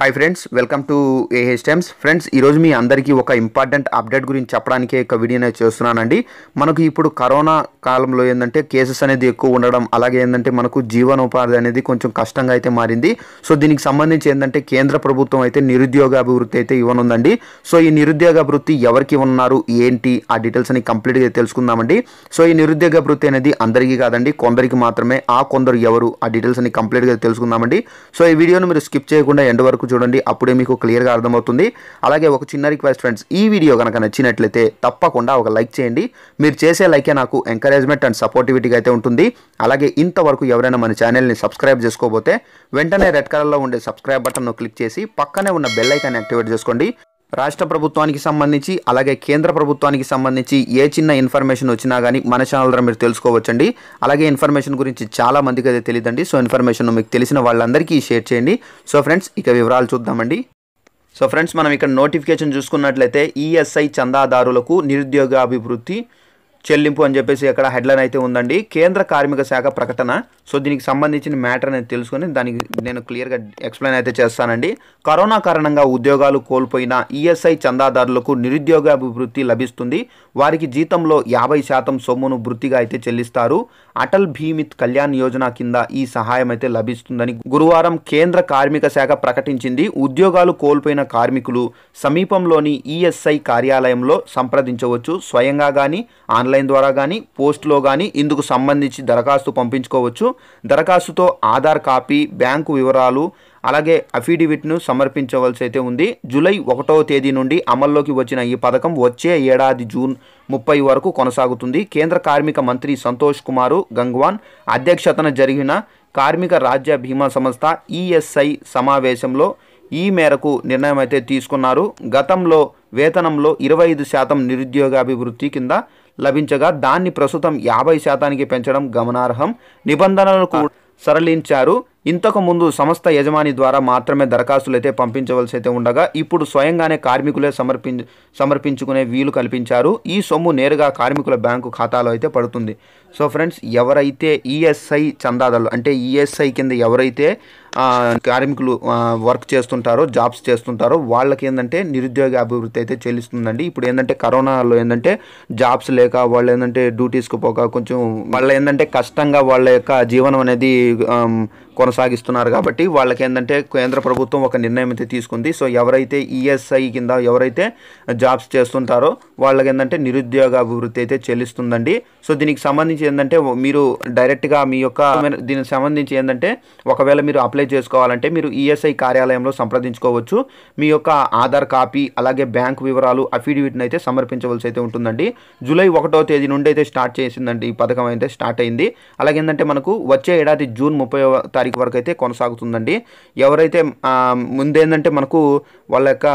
hi friends welcome to ఏహే stems friends ఈరోజు మీ అందరికీ ఒక ఇంపార్టెంట్ అప్డేట్ గురించి చెప్పడానికే ఒక వీడియోనే చేస్తున్నానండి మనకు ఇప్పుడు కరోనా కాలంలో ఏంటంటే కేసెస్ అనేది ఎక్కువ ఉండడం అలాగే ఏంటంటే మనకు జీవనోపాధి అనేది కొంచెం కష్టంగా అయితే మారింది సో దీనికి సంబంధించి ఏంటంటే కేంద్ర ప్రభుత్వం అయితే నిరుద్యోగ అభివృద్ధి అయితే ఇవ్వనుందండి సో ఈ నిరుద్యోగ అభివృద్ధి ఎవరికి ఉన్నారు ఏంటి ఆ డీటెయిల్స్ అని కంప్లీట్గా తెలుసుకుందామండి సో ఈ నిరుద్యోగ అభివృద్ధి అనేది అందరికీ కాదండి కొందరికి మాత్రమే ఆ కొందరు ఎవరు ఆ డీటెయిల్స్ అని కంప్లీట్గా తెలుసుకుందామండి సో ఈ వీడియోను మీరు స్కిప్ చేయకుండా ఎండ్ వరకు చూడండి అప్పుడే మీకు క్లియర్గా అర్థమవుతుంది అలాగే ఒక చిన్న రిక్వెస్ట్ ఫ్రెండ్స్ ఈ వీడియో కనుక నచ్చినట్లయితే తప్పకుండా ఒక లైక్ చేయండి మీరు చేసే లైకే నాకు ఎంకరేజ్మెంట్ అండ్ సపోర్టివిటీగా అయితే ఉంటుంది అలాగే ఇంతవరకు ఎవరైనా మన ఛానల్ని సబ్స్క్రైబ్ చేసుకోబోతే వెంటనే రెడ్ కలర్లో ఉండే సబ్స్క్రైబ్ బటన్ను క్లిక్ చేసి పక్కనే ఉన్న బెల్ ఐకాన్ యాక్టివేట్ చేసుకోండి రాష్ట్ర ప్రభుత్వానికి సంబంధించి అలాగే కేంద్ర ప్రభుత్వానికి సంబంధించి ఏ చిన్న ఇన్ఫర్మేషన్ వచ్చినా కానీ మన ఛానల్ ద్వారా మీరు తెలుసుకోవచ్చండి అలాగే ఇన్ఫర్మేషన్ గురించి చాలా మందికి అయితే తెలియదండి సో ఇన్ఫర్మేషన్ మీకు తెలిసిన వాళ్ళందరికీ షేర్ చేయండి సో ఫ్రెండ్స్ ఇక వివరాలు చూద్దామండి సో ఫ్రెండ్స్ మనం ఇక్కడ నోటిఫికేషన్ చూసుకున్నట్లయితే ఈఎస్ఐ చందాదారులకు నిరుద్యోగ అభివృద్ధి చెల్లింపు అని చెప్పేసి ఇక్కడ హెడ్లైన్ అయితే ఉందండి కేంద్ర కార్మిక శాఖ ప్రకటన సో దీనికి సంబంధించిన మ్యాటర్ అనేది తెలుసుకొని దానికి నేను క్లియర్గా ఎక్స్ప్లెయిన్ అయితే చేస్తానండి కరోనా కారణంగా ఉద్యోగాలు కోల్పోయిన ఈఎస్ఐ చందాదారులకు నిరుద్యోగ అభివృద్ధి లభిస్తుంది వారికి జీతంలో యాభై శాతం సొమ్మును వృత్తిగా అయితే చెల్లిస్తారు అటల్ భీమిత్ కళ్యాణ్ యోజన కింద ఈ సహాయం అయితే లభిస్తుందని గురువారం కేంద్ర కార్మిక శాఖ ప్రకటించింది ఉద్యోగాలు కోల్పోయిన కార్మికులు సమీపంలోని ఈఎస్ఐ కార్యాలయంలో సంప్రదించవచ్చు స్వయంగా కానీ ఆన్లైన్ ఆన్లైన్ ద్వారా కానీ పోస్ట్లో కానీ ఇందుకు సంబంధించి దరఖాస్తు పంపించుకోవచ్చు దరఖాస్తుతో ఆధార్ కాపీ బ్యాంకు వివరాలు అలాగే అఫిడవిట్ను సమర్పించవలసి అయితే ఉంది జూలై ఒకటవ తేదీ నుండి అమల్లోకి వచ్చిన ఈ పథకం వచ్చే ఏడాది జూన్ ముప్పై వరకు కొనసాగుతుంది కేంద్ర కార్మిక మంత్రి సంతోష్ కుమారు గంగ్వాన్ అధ్యక్షతన జరిగిన కార్మిక రాజ్య బీమా సంస్థ ఈఎస్ఐ సమావేశంలో ఈ మేరకు నిర్ణయం అయితే తీసుకున్నారు గతంలో వేతనంలో ఇరవై ఐదు శాతం నిరుద్యోగాభివృద్ధి కింద లభించగా దాన్ని ప్రస్తుతం యాభై శాతానికి పెంచడం గమనార్హం నిబంధనలను సరళించారు ఇంతకు ముందు సంస్థ యజమాని ద్వారా మాత్రమే దరఖాస్తులైతే పంపించవలసి అయితే ఉండగా ఇప్పుడు స్వయంగానే కార్మికులే సమర్పి సమర్పించుకునే వీలు కల్పించారు ఈ సొమ్ము నేరుగా కార్మికుల బ్యాంకు ఖాతాలో అయితే పడుతుంది సో ఫ్రెండ్స్ ఎవరైతే ఈఎస్ఐ చందాదారులు అంటే ఈఎస్ఐ కింద ఎవరైతే కార్మికులు వర్క్ చేస్తుంటారో జాబ్స్ చేస్తుంటారో వాళ్ళకి ఏంటంటే నిరుద్యోగ అభివృద్ధి అయితే చెల్లిస్తుందండి ఇప్పుడు ఏంటంటే కరోనాలో ఏంటంటే జాబ్స్ లేక వాళ్ళు ఏంటంటే డ్యూటీస్కి పోక కొంచెం వాళ్ళు ఏంటంటే కష్టంగా వాళ్ళ యొక్క జీవనం అనేది కొనసాగిస్తున్నారు కాబట్టి వాళ్ళకి ఏంటంటే కేంద్ర ప్రభుత్వం ఒక నిర్ణయం అయితే తీసుకుంది సో ఎవరైతే ఈఎస్ఐ e కింద ఎవరైతే జాబ్స్ చేస్తుంటారో వాళ్ళకి ఏంటంటే నిరుద్యోగ అభివృద్ధి అయితే చెల్లిస్తుందండి సో దీనికి సంబంధించి ఏంటంటే మీరు డైరెక్ట్గా మీ యొక్క దీనికి సంబంధించి ఏంటంటే ఒకవేళ మీరు అప్లై చేసుకోవాలంటే మీరు ఈఎస్ఐ e కార్యాలయంలో సంప్రదించుకోవచ్చు మీ యొక్క ఆధార్ కాపీ అలాగే బ్యాంక్ వివరాలు అఫిడవిట్ని అయితే సమర్పించవలసి అయితే ఉంటుందండి జూలై ఒకటో తేదీ నుండి అయితే స్టార్ట్ చేసిందండి ఈ పథకం అయితే స్టార్ట్ అయింది అలాగే ఏంటంటే మనకు వచ్చే ఏడాది జూన్ ముప్పై తారీఖు తారీఖు వరకు అయితే కొనసాగుతుందండి ఎవరైతే ముందేందంటే మనకు వాళ్ళ యొక్క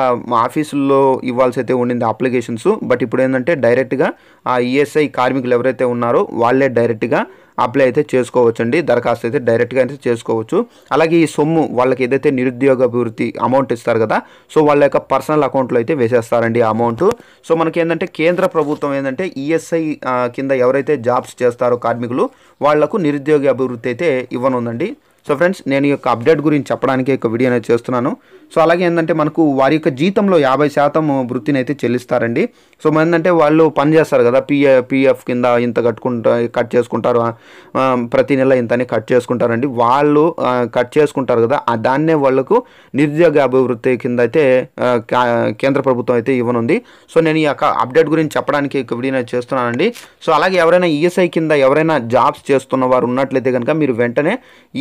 ఆఫీసుల్లో ఇవ్వాల్సి అయితే ఉండింది అప్లికేషన్స్ బట్ ఇప్పుడు ఏంటంటే డైరెక్ట్గా ఆ ఈఎస్ఐ కార్మికులు ఎవరైతే ఉన్నారో వాళ్ళే డైరెక్ట్గా అప్లై అయితే చేసుకోవచ్చండి దరఖాస్తు అయితే డైరెక్ట్గా అయితే చేసుకోవచ్చు అలాగే ఈ సొమ్ము వాళ్ళకి ఏదైతే నిరుద్యోగ అభివృద్ధి అమౌంట్ ఇస్తారు కదా సో వాళ్ళ యొక్క పర్సనల్ అకౌంట్లో అయితే వేసేస్తారండి ఆ అమౌంట్ సో మనకి ఏంటంటే కేంద్ర ప్రభుత్వం ఏంటంటే ఈఎస్ఐ కింద ఎవరైతే జాబ్స్ చేస్తారో కార్మికులు వాళ్లకు నిరుద్యోగ అభివృద్ధి అయితే ఇవ్వనుందండి సో ఫ్రెండ్స్ నేను ఈ యొక్క అప్డేట్ గురించి చెప్పడానికి ఒక వీడియో అనేది చేస్తున్నాను సో అలాగే ఏంటంటే మనకు వారి యొక్క జీతంలో యాభై శాతం వృత్తిని అయితే చెల్లిస్తారండి సో ఏంటంటే వాళ్ళు పని చేస్తారు కదా పిఎ పిఎఫ్ కింద ఇంత కట్టుకుంటా కట్ చేసుకుంటారు ప్రతి నెల ఇంతని కట్ చేసుకుంటారండి వాళ్ళు కట్ చేసుకుంటారు కదా దాన్నే వాళ్లకు నిరుద్యోగ అభివృద్ధి కింద అయితే కేంద్ర ప్రభుత్వం అయితే ఇవ్వనుంది సో నేను ఈ యొక్క అప్డేట్ గురించి చెప్పడానికి వీడియో చేస్తున్నానండి సో అలాగే ఎవరైనా ఈఎస్ఐ కింద ఎవరైనా జాబ్స్ చేస్తున్న వారు ఉన్నట్లయితే కనుక మీరు వెంటనే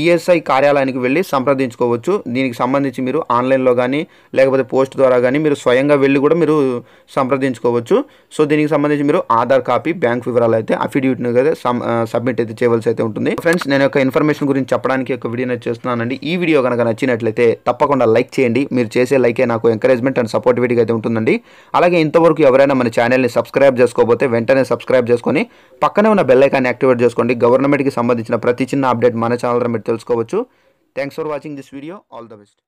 ఈఎస్ఐ కార్యాలయానికి వెళ్ళి సంప్రదించుకోవచ్చు దీనికి సంబంధించి మీరు ఆన్లైన్లో కానీ లేకపోతే పోస్ట్ ద్వారా కానీ మీరు స్వయంగా వెళ్ళి కూడా మీరు సంప్రదించుకోవచ్చు సో దీనికి సంబంధించి మీరు ఆధార్ కాపీ బ్యాంక్ వివరాలు అయితే అఫిడవిట్ని అయితే సబ్మిట్ అయితే అయితే చేయవలసి అయితే ఉంటుంది ఫ్రెండ్స్ నేను యొక్క ఇన్ఫర్మేషన్ గురించి చెప్పడానికి ఒక వీడియో చేస్తున్నానండి ఈ వీడియో కనుక నచ్చినట్లయితే తప్పకుండా లైక్ చేయండి మీరు చేసే లైకే నాకు ఎంకరేజ్మెంట్ అండ్ సపోర్ట్ వీడియో అయితే ఉంటుందండి అలాగే ఇంతవరకు ఎవరైనా మన ఛానల్ని సబ్స్క్రైబ్ చేసుకోకపోతే వెంటనే సబ్స్క్రైబ్ చేసుకొని పక్కనే ఉన్న బెల్ ఐకాన్ యాక్టివేట్ చేసుకోండి గవర్నమెంట్కి సంబంధించిన ప్రతి చిన్న అప్డేట్ మన ఛానల్ మీరు తెలుసుకోవచ్చు thanks for watching this video all the best